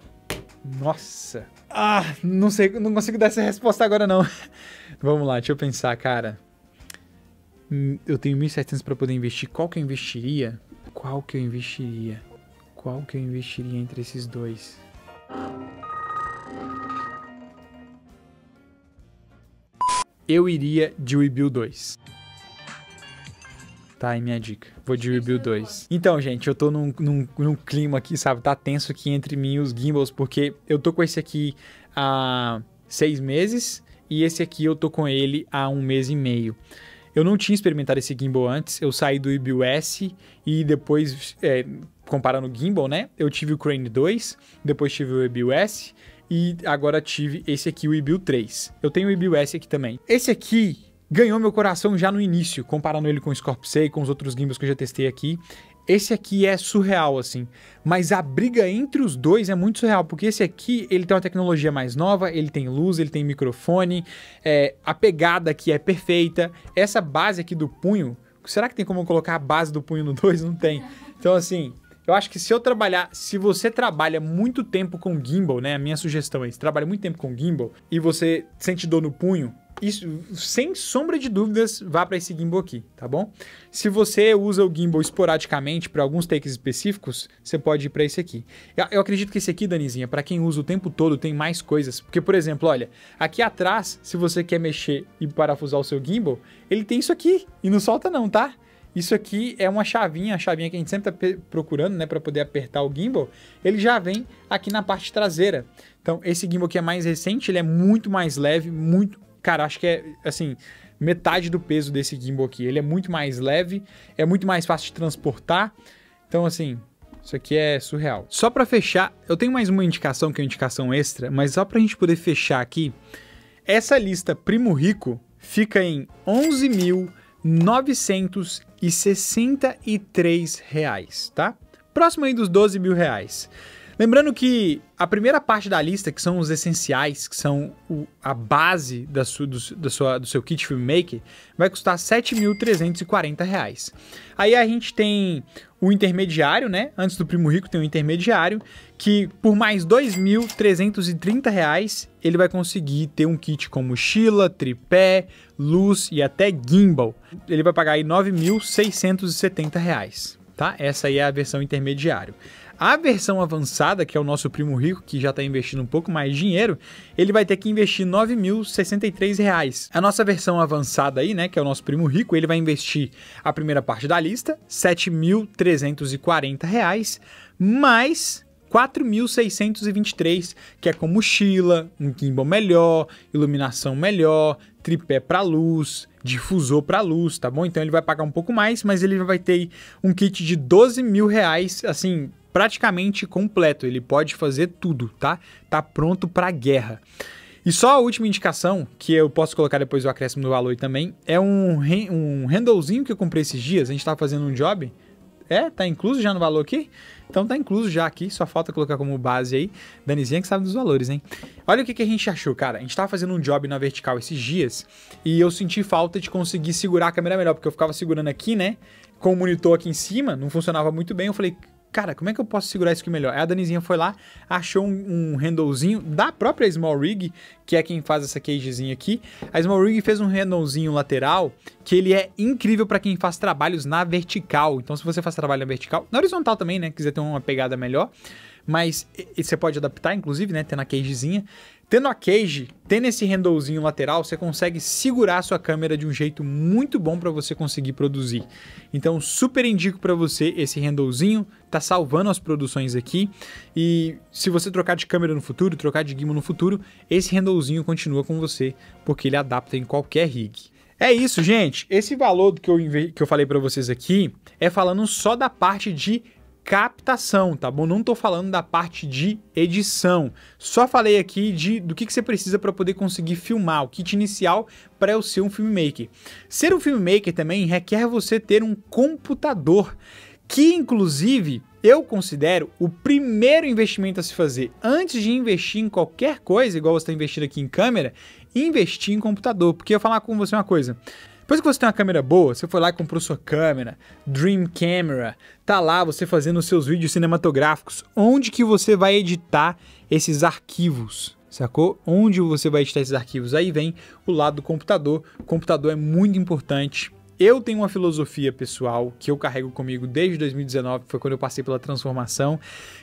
Nossa. Ah, não sei, não consigo dar essa resposta agora não. Vamos lá, deixa eu pensar, cara. Hum, eu tenho 1.700 para poder investir. Qual que eu investiria? Qual que eu investiria? Qual que eu investiria entre esses dois? Eu iria de Weebill 2. Tá aí minha dica. Vou de Review 2. Então, gente, eu tô num, num, num, clima aqui, sabe? Tá tenso aqui entre mim e os gimbals, porque eu tô com esse aqui há seis meses e esse aqui eu tô com ele há um mês e meio. Eu não tinha experimentado esse gimbal antes, eu saí do IBUS e depois, é, comparando o gimbal, né? Eu tive o Crane 2, depois tive o IBUS e agora tive esse aqui, o IBU 3. Eu tenho o IBUS aqui também. Esse aqui ganhou meu coração já no início, comparando ele com o Scorp C e com os outros gimbals que eu já testei aqui. Esse aqui é surreal, assim. Mas a briga entre os dois é muito surreal, porque esse aqui, ele tem uma tecnologia mais nova, ele tem luz, ele tem microfone, é, a pegada aqui é perfeita. Essa base aqui do punho, será que tem como colocar a base do punho no 2? Não tem. Então, assim, eu acho que se eu trabalhar, se você trabalha muito tempo com gimbal, né? A minha sugestão é, se trabalha muito tempo com gimbal e você sente dor no punho, isso, sem sombra de dúvidas, vá para esse gimbal aqui, tá bom? Se você usa o gimbal esporadicamente para alguns takes específicos, você pode ir para esse aqui. Eu, eu, acredito que esse aqui, Danizinha, para quem usa o tempo todo, tem mais coisas. Porque, por exemplo, olha, aqui atrás, se você quer mexer e parafusar o seu gimbal, ele tem isso aqui e não solta não, tá? Isso aqui é uma chavinha, a chavinha que a gente sempre está procurando, né, para poder apertar o gimbal. Ele já vem aqui na parte traseira. Então, esse gimbal que é mais recente, ele é muito mais leve, muito cara, acho que é assim, metade do peso desse gimbal aqui. Ele é muito mais leve, é muito mais fácil de transportar. Então, assim, isso aqui é surreal. Só para fechar, eu tenho mais uma indicação que é uma indicação extra, mas só pra gente poder fechar aqui, essa lista Primo Rico fica em 11.963 reais, tá? Próximo aí dos 12 mil reais. Lembrando que a primeira parte da lista, que são os essenciais, que são o, a base da, su, do, da sua, do seu kit filmmaker, vai custar R$ 7.340. Aí a gente tem o intermediário, né? Antes do Primo Rico tem o intermediário, que por mais R$ 2.330 ele vai conseguir ter um kit com mochila, tripé, luz e até gimbal. Ele vai pagar aí R$ 9.670, tá? Essa aí é a versão intermediário. A versão avançada, que é o nosso primo rico, que já está investindo um pouco mais de dinheiro, ele vai ter que investir R$ 9.063. A nossa versão avançada aí, né, que é o nosso primo rico, ele vai investir a primeira parte da lista, R$ 7.340, mais 4.623, que é com mochila, um gimbal melhor, iluminação melhor, tripé para luz, difusor para luz, tá bom? Então ele vai pagar um pouco mais, mas ele vai ter um kit de 12 mil reais, assim, praticamente completo, ele pode fazer tudo, tá? Tá pronto para guerra. E só a última indicação, que eu posso colocar depois o acréscimo do valor também, é um, um handlezinho que eu comprei esses dias, a gente tava fazendo um job, é, tá incluso já no valor aqui? Então tá incluso já aqui, só falta colocar como base aí. Danizinha que sabe dos valores, hein? Olha o que, que a gente achou, cara. A gente tava fazendo um job na vertical esses dias e eu senti falta de conseguir segurar a câmera melhor, porque eu ficava segurando aqui, né? Com o monitor aqui em cima, não funcionava muito bem. Eu falei, cara, como é que eu posso segurar isso aqui melhor? Aí a Danizinha foi lá, achou um, um handlezinho da própria Small Rig, que é quem faz essa cagezinha aqui. A Small Rig fez um handlezinho lateral, que ele é incrível para quem faz trabalhos na vertical. Então se você faz trabalho na vertical, na horizontal também, né, quiser ter uma pegada melhor, mas você pode adaptar, inclusive, né, ter na cagezinha. Tendo a cage, tendo esse handlezinho lateral, você consegue segurar a sua câmera de um jeito muito bom para você conseguir produzir. Então, super indico para você esse handlezinho, tá salvando as produções aqui. E se você trocar de câmera no futuro, trocar de gimbal no futuro, esse handlezinho continua com você, porque ele adapta em qualquer rig. É isso, gente. Esse valor que eu, que eu falei para vocês aqui é falando só da parte de captação, tá bom? Não estou falando da parte de edição. Só falei aqui de do que, que você precisa para poder conseguir filmar, o kit inicial para eu ser um filmmaker. Ser um filmmaker também requer você ter um computador, que inclusive eu considero o primeiro investimento a se fazer. Antes de investir em qualquer coisa, igual você está investindo aqui em câmera, investir em computador. Porque eu falar com você uma coisa. Depois que você tem uma câmera boa, você foi lá e comprou sua câmera, Dream Camera, tá lá você fazendo seus vídeos cinematográficos. Onde que você vai editar esses arquivos? Sacou? Onde você vai editar esses arquivos? Aí vem o lado do computador. O computador é muito importante. Eu tenho uma filosofia pessoal que eu carrego comigo desde 2019, foi quando eu passei pela transformação,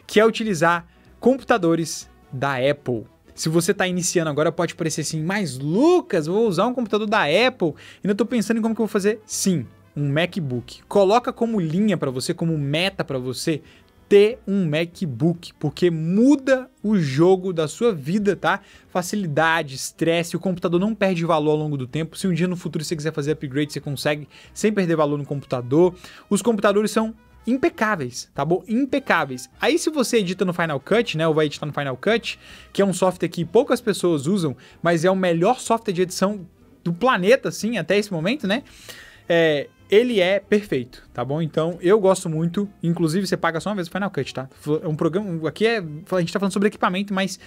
que é utilizar computadores da Apple se você está iniciando agora, pode parecer assim, mas Lucas, vou usar um computador da Apple, e ainda estou pensando em como que eu vou fazer. Sim, um MacBook. Coloca como linha para você, como meta para você ter um MacBook, porque muda o jogo da sua vida, tá? Facilidade, estresse, o computador não perde valor ao longo do tempo. Se um dia no futuro você quiser fazer upgrade, você consegue sem perder valor no computador. Os computadores são impecáveis, tá bom? Impecáveis. Aí se você edita no Final Cut, né, ou vai editar no Final Cut, que é um software que poucas pessoas usam, mas é o melhor software de edição do planeta, assim, até esse momento, né? É, ele é perfeito, tá bom? Então, eu gosto muito. Inclusive, você paga só uma vez o Final Cut, tá? É um programa. Aqui é. A gente tá falando sobre equipamento, mas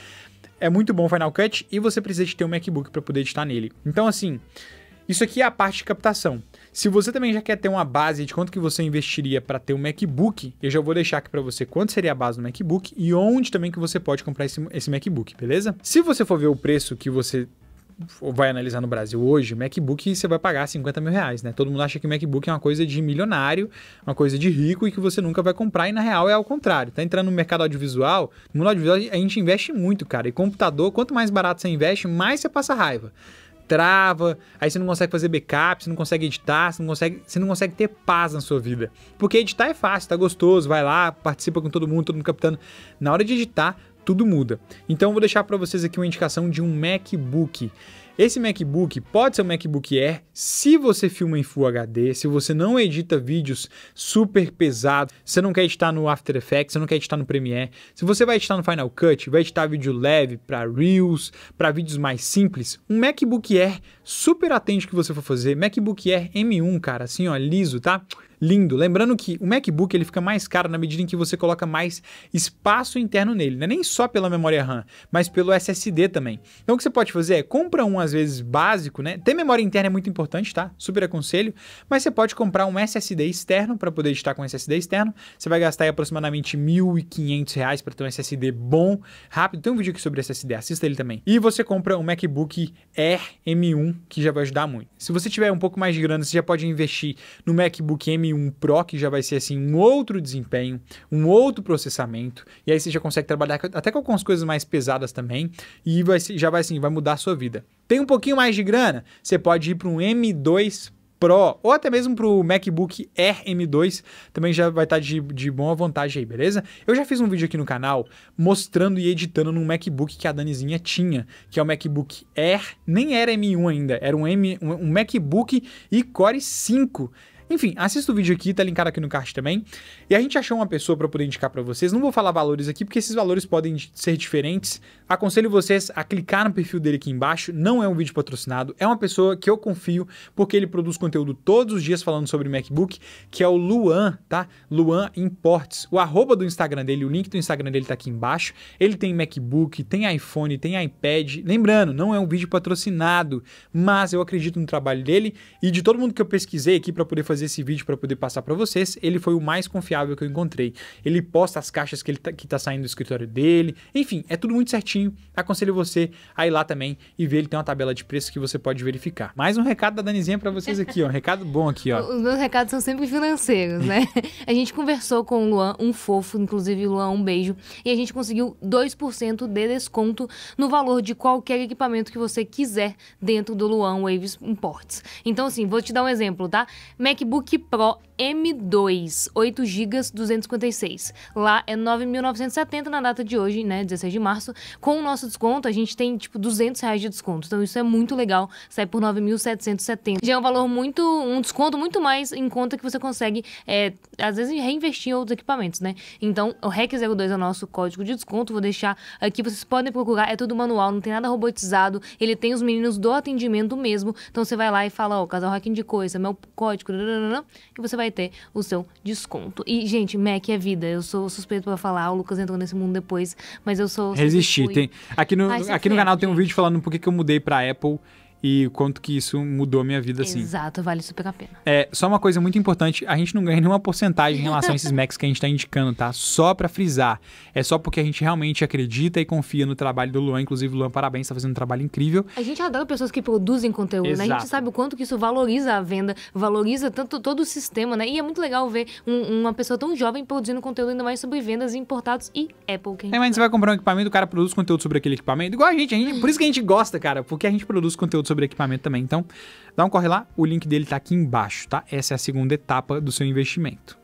é muito bom o Final Cut e você precisa de ter um MacBook para poder editar nele. Então, assim, isso aqui é a parte de captação. Se você também já quer ter uma base de quanto que você investiria para ter um MacBook, eu já vou deixar aqui para você quanto seria a base do MacBook e onde também que você pode comprar esse, esse MacBook, beleza? Se você for ver o preço que você vai analisar no Brasil hoje, MacBook você vai pagar 50 mil reais, né? Todo mundo acha que MacBook é uma coisa de milionário, uma coisa de rico e que você nunca vai comprar, e na real é ao contrário. Tá entrando no mercado audiovisual, no mundo audiovisual a gente investe muito, cara. E computador, quanto mais barato você investe, mais você passa raiva trava, aí você não consegue fazer backup, você não consegue editar, você não consegue, você não consegue ter paz na sua vida. Porque editar é fácil, tá gostoso, vai lá, participa com todo mundo, todo mundo captando. Na hora de editar, tudo muda. Então eu vou deixar para vocês aqui uma indicação de um MacBook. Esse MacBook pode ser um MacBook Air se você filma em Full HD, se você não edita vídeos super pesados, você não quer editar no After Effects, você não quer editar no Premiere, se você vai editar no Final Cut, vai editar vídeo leve para Reels, para vídeos mais simples, um MacBook Air super atende o que você for fazer. MacBook Air M1, cara, assim ó, liso, tá? lindo. Lembrando que o MacBook ele fica mais caro na medida em que você coloca mais espaço interno nele, né? nem só pela memória RAM, mas pelo SSD também. Então o que você pode fazer é compra um às vezes básico, né? Ter memória interna é muito importante, tá? Super aconselho, mas você pode comprar um SSD externo para poder editar com SSD externo. Você vai gastar aí aproximadamente R$ 1.500 para ter um SSD bom, rápido. Tem um vídeo aqui sobre SSD, assista ele também. E você compra um MacBook Air M1, que já vai ajudar muito. Se você tiver um pouco mais de grana, você já pode investir no MacBook M1 um Pro, que já vai ser assim um outro desempenho, um outro processamento, e aí você já consegue trabalhar até com algumas coisas mais pesadas também, e vai, já vai assim, vai mudar a sua vida. Tem um pouquinho mais de grana? Você pode ir para um M2 Pro ou até mesmo para o MacBook Air M2 também já vai estar tá de, de boa vantagem aí, beleza? Eu já fiz um vídeo aqui no canal mostrando e editando num MacBook que a Danizinha tinha, que é o MacBook Air, nem era M1 ainda, era um, M, um, um MacBook e Core 5 enfim, assista o vídeo aqui, tá linkado aqui no card também. E a gente achou uma pessoa para poder indicar para vocês. Não vou falar valores aqui, porque esses valores podem ser diferentes. Aconselho vocês a clicar no perfil dele aqui embaixo. Não é um vídeo patrocinado, é uma pessoa que eu confio, porque ele produz conteúdo todos os dias falando sobre MacBook, que é o Luan, tá? Luan Imports. O arroba do Instagram dele, o link do Instagram dele tá aqui embaixo. Ele tem MacBook, tem iPhone, tem iPad. Lembrando, não é um vídeo patrocinado, mas eu acredito no trabalho dele e de todo mundo que eu pesquisei aqui para poder fazer fazer esse vídeo para poder passar para vocês. Ele foi o mais confiável que eu encontrei. Ele posta as caixas que ele tá, que tá saindo do escritório dele. Enfim, é tudo muito certinho. Aconselho você a ir lá também e ver. Ele tem uma tabela de preços que você pode verificar. Mais um recado da Danizinha para vocês aqui, ó. Um recado bom aqui, ó. Os meus recados são sempre financeiros, né? a gente conversou com o Luan, um fofo, inclusive Luan, um beijo. E a gente conseguiu 2% de desconto no valor de qualquer equipamento que você quiser dentro do Luan Waves Imports. Então, assim, vou te dar um exemplo, tá? MacBook MacBook Pro M2, 8 GB, 256. Lá é 9.970 na data de hoje, né, 16 de março. Com o nosso desconto, a gente tem, tipo, 200 reais de desconto. Então, isso é muito legal. Sai por 9.770. Já é um valor muito, um desconto muito mais em conta que você consegue, é, às vezes, reinvestir em outros equipamentos, né? Então, o REC02 é o nosso código de desconto. Vou deixar aqui, vocês podem procurar. É tudo manual, não tem nada robotizado. Ele tem os meninos do atendimento mesmo. Então, você vai lá e fala, ó, oh, casal Hack indicou, esse é meu código, e você vai ter o seu desconto. E, gente, Mac é vida. Eu sou suspeito para falar, o Lucas entrou nesse mundo depois, mas eu sou. Resisti. Tem... Aqui no, Ai, aqui no canal tem um vídeo falando por que eu mudei para Apple e quanto que isso mudou a minha vida, assim. Exato, vale super a pena. É, só uma coisa muito importante, a gente não ganha nenhuma porcentagem em relação a esses Macs que a gente está indicando, tá? Só para frisar. É só porque a gente realmente acredita e confia no trabalho do Luan. Inclusive, Luan, parabéns, tá fazendo um trabalho incrível. A gente adora pessoas que produzem conteúdo, Exato. né? A gente sabe o quanto que isso valoriza a venda, valoriza tanto todo o sistema, né? E é muito legal ver um, uma pessoa tão jovem produzindo conteúdo ainda mais sobre vendas importados e Apple. Que é, mas você vai comprar um equipamento, o cara produz conteúdo sobre aquele equipamento. Igual a gente, a gente por isso que a gente gosta, cara, porque a gente produz conteúdo sobre equipamento também. Então, dá um corre lá, o link dele tá aqui embaixo, tá? Essa é a segunda etapa do seu investimento.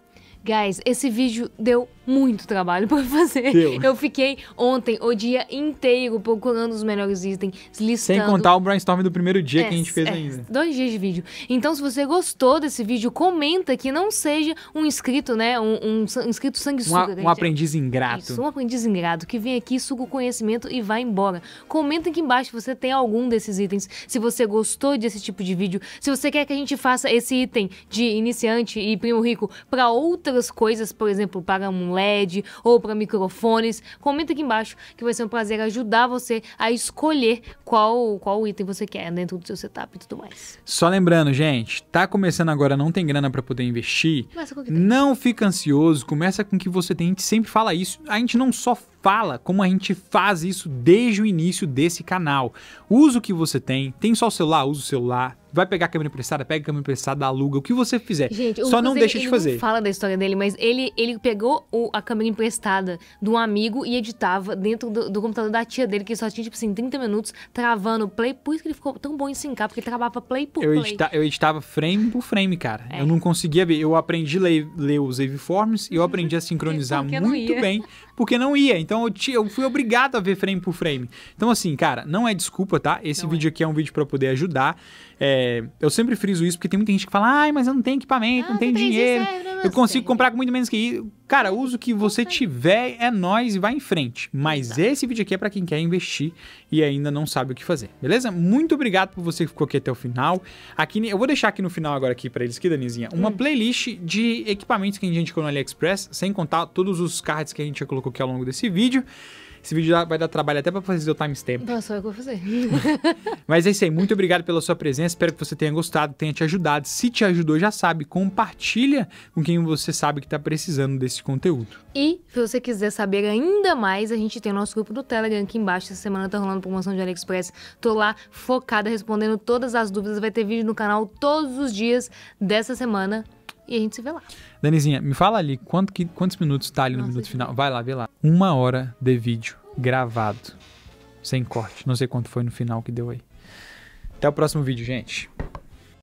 Guys, esse vídeo deu muito trabalho para fazer. Deu. Eu fiquei ontem o dia inteiro procurando os melhores itens, listando. Sem contar o brainstorm do primeiro dia é, que a gente é, fez é, ainda. Dois dias de vídeo. Então, se você gostou desse vídeo, comenta que não seja um inscrito, né? Um, um, um inscrito sanguessuga. Um, a, né, um aprendiz ingrato. Isso, um aprendiz ingrato que vem aqui, suga o conhecimento e vai embora. Comenta aqui embaixo se você tem algum desses itens, se você gostou desse tipo de vídeo, se você quer que a gente faça esse item de iniciante e primo rico para outras coisas, por exemplo, para um LED ou para microfones. Comenta aqui embaixo que vai ser um prazer ajudar você a escolher qual, qual item você quer dentro do seu setup e tudo mais. Só lembrando, gente, tá começando agora, não tem grana para poder investir. Não fica ansioso, começa com o que você tem. A gente sempre fala isso. A gente não só fala como a gente faz isso desde o início desse canal. Usa o que você tem. Tem só o celular? Usa o celular vai pegar a câmera emprestada, pega a câmera emprestada, aluga, o que você fizer. Gente, Só não deixa ele, de fazer. Ele não fala da história dele, mas ele, ele pegou o, a câmera emprestada de um amigo e editava dentro do, do, computador da tia dele, que só tinha, tipo assim, 30 minutos, travando play. Por isso que ele ficou tão bom em sincar, porque ele travava play por eu play. Edita, eu editava frame por frame, cara. É. Eu não conseguia ver. Eu aprendi a ler, ler os waveforms e eu aprendi a sincronizar muito bem, porque não ia. Então eu, eu fui obrigado a ver frame por frame. Então, assim, cara, não é desculpa, tá? Esse não é. vídeo é. aqui é um vídeo para poder ajudar. É, eu sempre friso isso porque tem muita gente que fala, ai, mas eu não tenho equipamento, ah, não tenho dinheiro, é, é eu consigo tem. comprar com muito menos que isso. Cara, uso o que você tiver, é nós e vai em frente. Mas tá. esse vídeo aqui é para quem quer investir e ainda não sabe o que fazer, beleza? Muito obrigado por você que ficou aqui até o final. Aqui, eu vou deixar aqui no final agora aqui para eles, que Danizinha, uma hum. playlist de equipamentos que a gente colocou no AliExpress, sem contar todos os cards que a gente já colocou aqui ao longo desse vídeo. Esse vídeo vai dar trabalho até para fazer o timestamp. Então, só eu vou fazer. Mas é isso aí. Muito obrigado pela sua presença. Espero que você tenha gostado, tenha te ajudado. Se te ajudou, já sabe, compartilha com quem você sabe que está precisando desse conteúdo. E se você quiser saber ainda mais, a gente tem o nosso grupo do Telegram aqui embaixo. Essa semana tá rolando promoção de AliExpress. Tô lá focada respondendo todas as dúvidas. Vai ter vídeo no canal todos os dias dessa semana. E a gente se vê lá. Danizinha, me fala ali quanto que, quantos minutos tá ali no Nossa, minuto final. Vai lá, vê lá. Uma hora de vídeo gravado. Sem corte. Não sei quanto foi no final que deu aí. Até o próximo vídeo, gente.